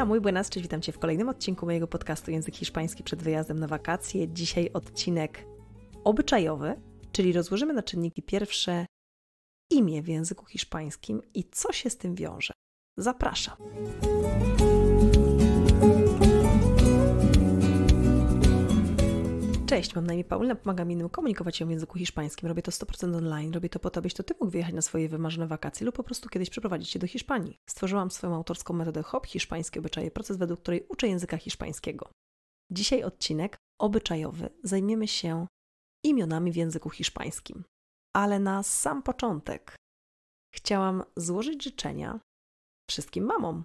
Hola, mój buenas, cześć, witam Cię w kolejnym odcinku mojego podcastu Język Hiszpański przed wyjazdem na wakacje. Dzisiaj odcinek obyczajowy, czyli rozłożymy na czynniki pierwsze imię w języku hiszpańskim i co się z tym wiąże. Zapraszam! Cześć, mam na imię Paulina, pomagam innym komunikować się w języku hiszpańskim. Robię to 100% online, robię to po to, byś to Ty mógł wyjechać na swoje wymarzone wakacje lub po prostu kiedyś przeprowadzić się do Hiszpanii. Stworzyłam swoją autorską metodę HOP, hiszpańskie obyczaje, proces, według której uczę języka hiszpańskiego. Dzisiaj odcinek obyczajowy. Zajmiemy się imionami w języku hiszpańskim. Ale na sam początek chciałam złożyć życzenia wszystkim mamom.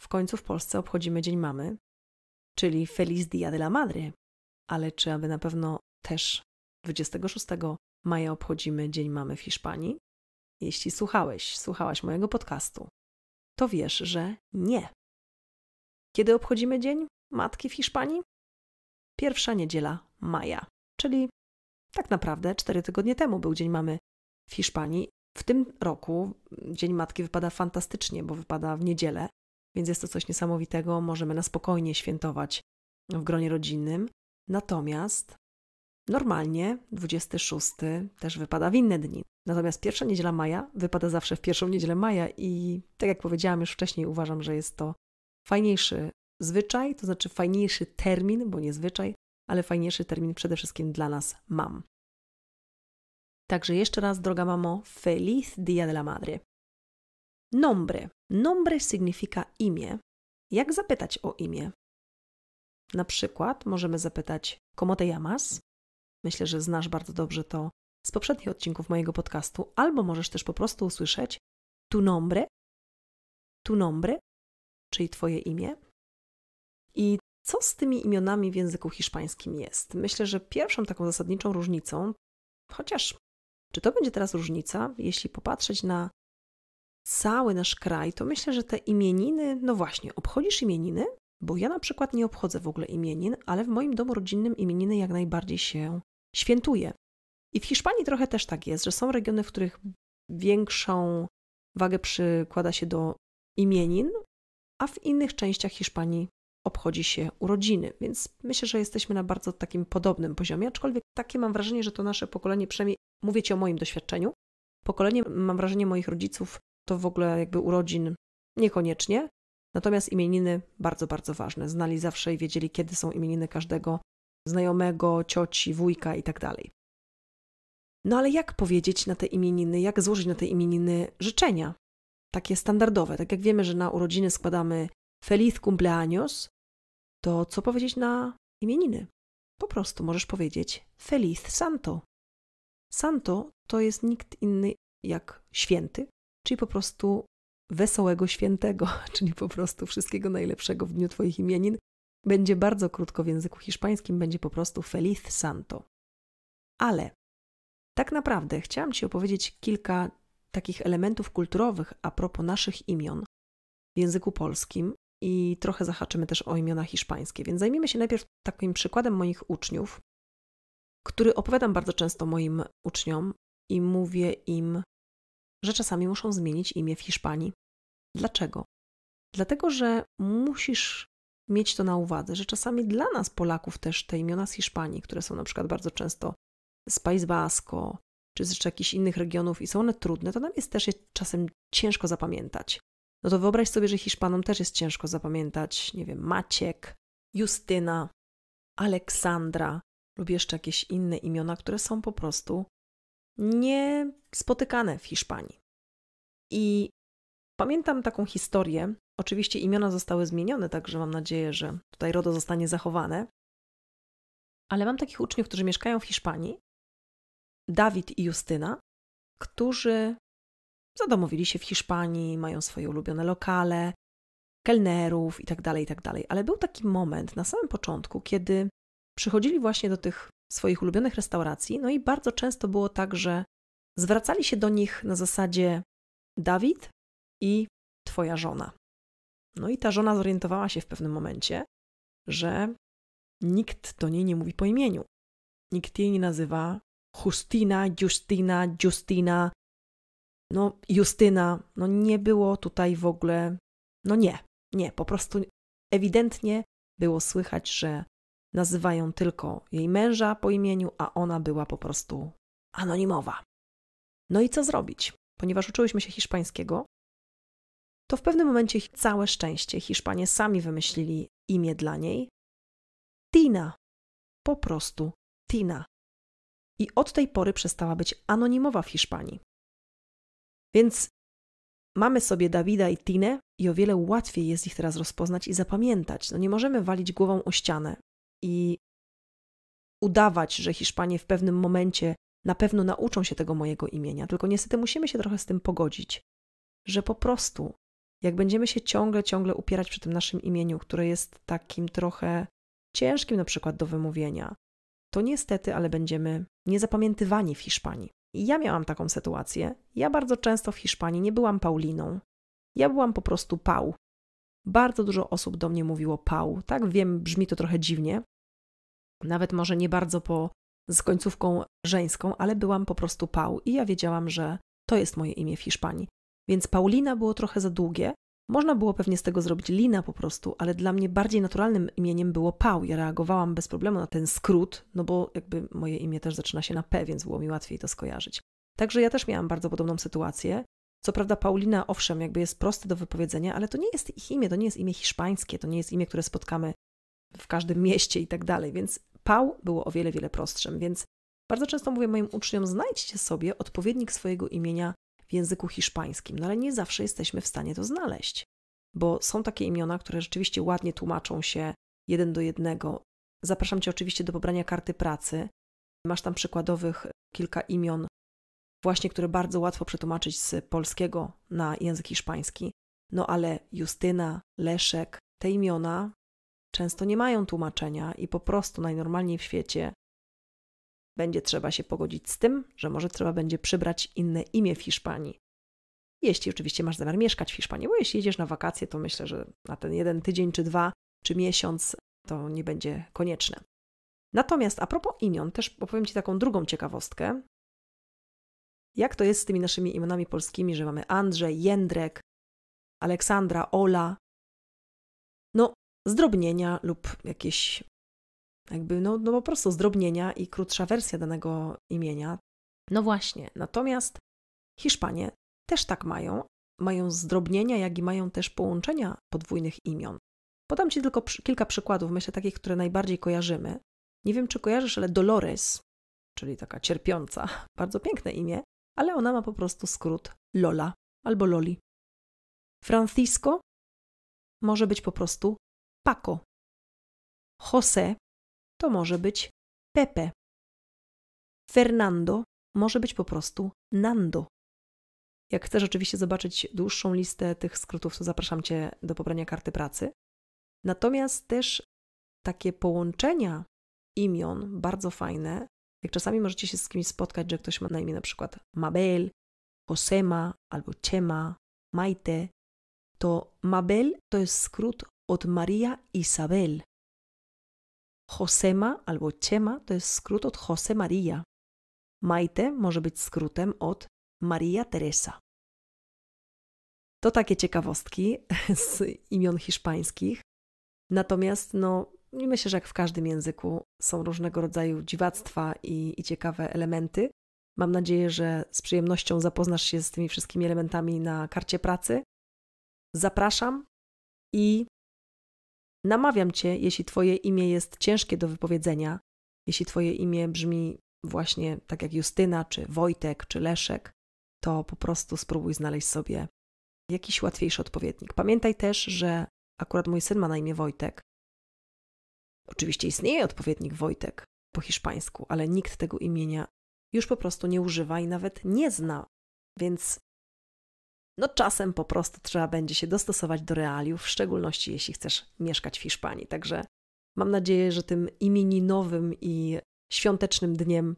W końcu w Polsce obchodzimy Dzień Mamy, czyli Feliz Dia de la Madre, ale czy aby na pewno też 26 maja obchodzimy Dzień Mamy w Hiszpanii? Jeśli słuchałeś, słuchałaś mojego podcastu, to wiesz, że nie. Kiedy obchodzimy Dzień Matki w Hiszpanii? Pierwsza niedziela maja, czyli tak naprawdę 4 tygodnie temu był Dzień Mamy w Hiszpanii. W tym roku Dzień Matki wypada fantastycznie, bo wypada w niedzielę, więc jest to coś niesamowitego. Możemy na spokojnie świętować w gronie rodzinnym. Natomiast normalnie 26 też wypada w inne dni. Natomiast pierwsza niedziela maja wypada zawsze w pierwszą niedzielę maja i tak jak powiedziałam już wcześniej, uważam, że jest to fajniejszy zwyczaj, to znaczy fajniejszy termin, bo nie zwyczaj, ale fajniejszy termin przede wszystkim dla nas mam. Także jeszcze raz, droga mamo, feliz Dia de la Madre. Nombre. Nombre significa imię. Jak zapytać o imię? Na przykład możemy zapytać: Como Yamas. llamas? Myślę, że znasz bardzo dobrze to z poprzednich odcinków mojego podcastu, albo możesz też po prostu usłyszeć tu nombre, tu nombre, czyli twoje imię. I co z tymi imionami w języku hiszpańskim jest? Myślę, że pierwszą taką zasadniczą różnicą, chociaż czy to będzie teraz różnica, jeśli popatrzeć na cały nasz kraj, to myślę, że te imieniny, no właśnie, obchodzisz imieniny, bo ja na przykład nie obchodzę w ogóle imienin, ale w moim domu rodzinnym imieniny jak najbardziej się świętuje. I w Hiszpanii trochę też tak jest, że są regiony, w których większą wagę przykłada się do imienin, a w innych częściach Hiszpanii obchodzi się urodziny. Więc myślę, że jesteśmy na bardzo takim podobnym poziomie, aczkolwiek takie mam wrażenie, że to nasze pokolenie, przynajmniej mówię Ci o moim doświadczeniu, pokolenie, mam wrażenie moich rodziców, to w ogóle jakby urodzin niekoniecznie, Natomiast imieniny bardzo, bardzo ważne. Znali zawsze i wiedzieli, kiedy są imieniny każdego znajomego, cioci, wujka itd. Tak no ale jak powiedzieć na te imieniny, jak złożyć na te imieniny życzenia? Takie standardowe. Tak jak wiemy, że na urodziny składamy Feliz cumpleaños, to co powiedzieć na imieniny? Po prostu możesz powiedzieć Feliz Santo. Santo to jest nikt inny jak święty, czyli po prostu wesołego świętego, czyli po prostu wszystkiego najlepszego w dniu Twoich imienin. Będzie bardzo krótko w języku hiszpańskim, będzie po prostu Feliz Santo. Ale tak naprawdę chciałam Ci opowiedzieć kilka takich elementów kulturowych a propos naszych imion w języku polskim i trochę zahaczymy też o imiona hiszpańskie. Więc zajmiemy się najpierw takim przykładem moich uczniów, który opowiadam bardzo często moim uczniom i mówię im, że czasami muszą zmienić imię w Hiszpanii, Dlaczego? Dlatego, że musisz mieć to na uwadze, że czasami dla nas Polaków też te imiona z Hiszpanii, które są na przykład bardzo często z País Vasco, czy z jakichś innych regionów i są one trudne, to nam jest też czasem ciężko zapamiętać. No to wyobraź sobie, że Hiszpanom też jest ciężko zapamiętać, nie wiem, Maciek, Justyna, Aleksandra lub jeszcze jakieś inne imiona, które są po prostu niespotykane w Hiszpanii. I Pamiętam taką historię. Oczywiście imiona zostały zmienione, także mam nadzieję, że tutaj RODO zostanie zachowane. Ale mam takich uczniów, którzy mieszkają w Hiszpanii, Dawid i Justyna, którzy zadomowili się w Hiszpanii, mają swoje ulubione lokale, kelnerów itd., tak itd. Tak Ale był taki moment na samym początku, kiedy przychodzili właśnie do tych swoich ulubionych restauracji, no i bardzo często było tak, że zwracali się do nich na zasadzie Dawid i twoja żona. No i ta żona zorientowała się w pewnym momencie, że nikt do niej nie mówi po imieniu. Nikt jej nie nazywa Justina, Justina, Justina, no Justyna. No nie było tutaj w ogóle, no nie, nie, po prostu ewidentnie było słychać, że nazywają tylko jej męża po imieniu, a ona była po prostu anonimowa. No i co zrobić? Ponieważ uczyłyśmy się hiszpańskiego, to w pewnym momencie całe szczęście Hiszpanie sami wymyślili imię dla niej. Tina. Po prostu Tina. I od tej pory przestała być anonimowa w Hiszpanii. Więc mamy sobie Dawida i Tinę i o wiele łatwiej jest ich teraz rozpoznać i zapamiętać. No nie możemy walić głową o ścianę i udawać, że Hiszpanie w pewnym momencie na pewno nauczą się tego mojego imienia, tylko niestety musimy się trochę z tym pogodzić, że po prostu jak będziemy się ciągle, ciągle upierać przy tym naszym imieniu, które jest takim trochę ciężkim na przykład do wymówienia, to niestety, ale będziemy niezapamiętywani w Hiszpanii. ja miałam taką sytuację. Ja bardzo często w Hiszpanii nie byłam Pauliną. Ja byłam po prostu Pał. Bardzo dużo osób do mnie mówiło Pał. Tak, wiem, brzmi to trochę dziwnie. Nawet może nie bardzo po, z końcówką żeńską, ale byłam po prostu Pał i ja wiedziałam, że to jest moje imię w Hiszpanii. Więc Paulina było trochę za długie. Można było pewnie z tego zrobić Lina po prostu, ale dla mnie bardziej naturalnym imieniem było Pał. Ja reagowałam bez problemu na ten skrót, no bo jakby moje imię też zaczyna się na P, więc było mi łatwiej to skojarzyć. Także ja też miałam bardzo podobną sytuację. Co prawda Paulina, owszem, jakby jest proste do wypowiedzenia, ale to nie jest ich imię, to nie jest imię hiszpańskie, to nie jest imię, które spotkamy w każdym mieście i tak dalej, więc Pał było o wiele, wiele prostszym, więc bardzo często mówię moim uczniom, znajdźcie sobie odpowiednik swojego imienia w języku hiszpańskim, no ale nie zawsze jesteśmy w stanie to znaleźć, bo są takie imiona, które rzeczywiście ładnie tłumaczą się jeden do jednego. Zapraszam Cię oczywiście do pobrania karty pracy. Masz tam przykładowych kilka imion, właśnie które bardzo łatwo przetłumaczyć z polskiego na język hiszpański. No ale Justyna, Leszek, te imiona często nie mają tłumaczenia i po prostu najnormalniej w świecie będzie trzeba się pogodzić z tym, że może trzeba będzie przybrać inne imię w Hiszpanii. Jeśli oczywiście masz zamiar mieszkać w Hiszpanii, bo jeśli jedziesz na wakacje, to myślę, że na ten jeden tydzień, czy dwa, czy miesiąc to nie będzie konieczne. Natomiast a propos imion, też opowiem Ci taką drugą ciekawostkę. Jak to jest z tymi naszymi imionami polskimi, że mamy Andrzej, Jędrek, Aleksandra, Ola? No, zdrobnienia lub jakieś jakby no, no po prostu zdrobnienia i krótsza wersja danego imienia. No właśnie, natomiast Hiszpanie też tak mają, mają zdrobnienia, jak i mają też połączenia podwójnych imion. Podam Ci tylko przy, kilka przykładów, myślę takich, które najbardziej kojarzymy. Nie wiem, czy kojarzysz, ale Dolores, czyli taka cierpiąca, bardzo piękne imię, ale ona ma po prostu skrót Lola albo Loli. Francisco może być po prostu Paco. Jose to może być Pepe. Fernando może być po prostu Nando. Jak chcesz oczywiście zobaczyć dłuższą listę tych skrótów, to zapraszam Cię do pobrania karty pracy. Natomiast też takie połączenia imion, bardzo fajne, jak czasami możecie się z kimś spotkać, że ktoś ma na imię na przykład Mabel, Josema albo Chema, Maite, to Mabel to jest skrót od Maria Isabel. Josema albo Chema to jest skrót od Jose Maria. Maite może być skrótem od Maria Teresa. To takie ciekawostki z imion hiszpańskich. Natomiast no, myślę, że jak w każdym języku są różnego rodzaju dziwactwa i, i ciekawe elementy. Mam nadzieję, że z przyjemnością zapoznasz się z tymi wszystkimi elementami na karcie pracy. Zapraszam i Namawiam cię, jeśli twoje imię jest ciężkie do wypowiedzenia, jeśli twoje imię brzmi właśnie tak jak Justyna, czy Wojtek, czy Leszek, to po prostu spróbuj znaleźć sobie jakiś łatwiejszy odpowiednik. Pamiętaj też, że akurat mój syn ma na imię Wojtek. Oczywiście istnieje odpowiednik Wojtek po hiszpańsku, ale nikt tego imienia już po prostu nie używa i nawet nie zna. Więc no czasem po prostu trzeba będzie się dostosować do realiów, w szczególności jeśli chcesz mieszkać w Hiszpanii. Także mam nadzieję, że tym imieninowym i świątecznym dniem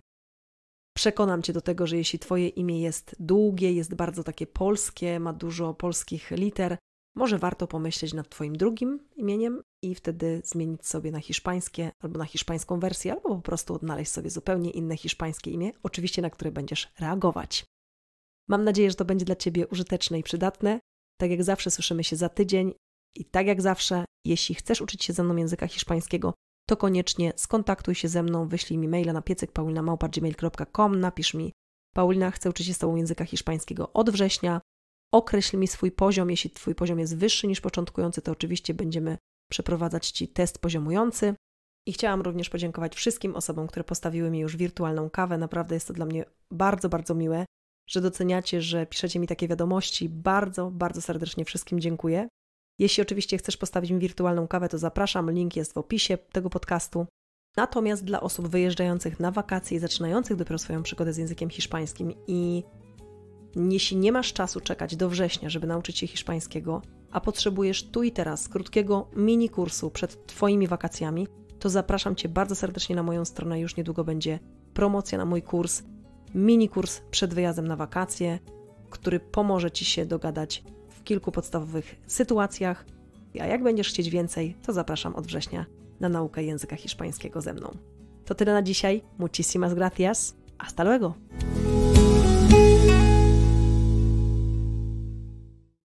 przekonam Cię do tego, że jeśli Twoje imię jest długie, jest bardzo takie polskie, ma dużo polskich liter, może warto pomyśleć nad Twoim drugim imieniem i wtedy zmienić sobie na hiszpańskie albo na hiszpańską wersję, albo po prostu odnaleźć sobie zupełnie inne hiszpańskie imię, oczywiście na które będziesz reagować. Mam nadzieję, że to będzie dla Ciebie użyteczne i przydatne. Tak jak zawsze słyszymy się za tydzień i tak jak zawsze, jeśli chcesz uczyć się ze mną języka hiszpańskiego, to koniecznie skontaktuj się ze mną, wyślij mi maila na piecekpaulinamałpa.gmail.com, napisz mi Paulina, chcę uczyć się z Tobą języka hiszpańskiego od września, określ mi swój poziom, jeśli Twój poziom jest wyższy niż początkujący, to oczywiście będziemy przeprowadzać Ci test poziomujący. I chciałam również podziękować wszystkim osobom, które postawiły mi już wirtualną kawę. Naprawdę jest to dla mnie bardzo, bardzo miłe że doceniacie, że piszecie mi takie wiadomości. Bardzo, bardzo serdecznie wszystkim dziękuję. Jeśli oczywiście chcesz postawić mi wirtualną kawę, to zapraszam, link jest w opisie tego podcastu. Natomiast dla osób wyjeżdżających na wakacje i zaczynających dopiero swoją przygodę z językiem hiszpańskim i jeśli nie masz czasu czekać do września, żeby nauczyć się hiszpańskiego, a potrzebujesz tu i teraz krótkiego mini kursu przed Twoimi wakacjami, to zapraszam Cię bardzo serdecznie na moją stronę. Już niedługo będzie promocja na mój kurs mini kurs przed wyjazdem na wakacje, który pomoże Ci się dogadać w kilku podstawowych sytuacjach. A jak będziesz chcieć więcej, to zapraszam od września na naukę języka hiszpańskiego ze mną. To tyle na dzisiaj. Muchísimas gracias. Hasta luego!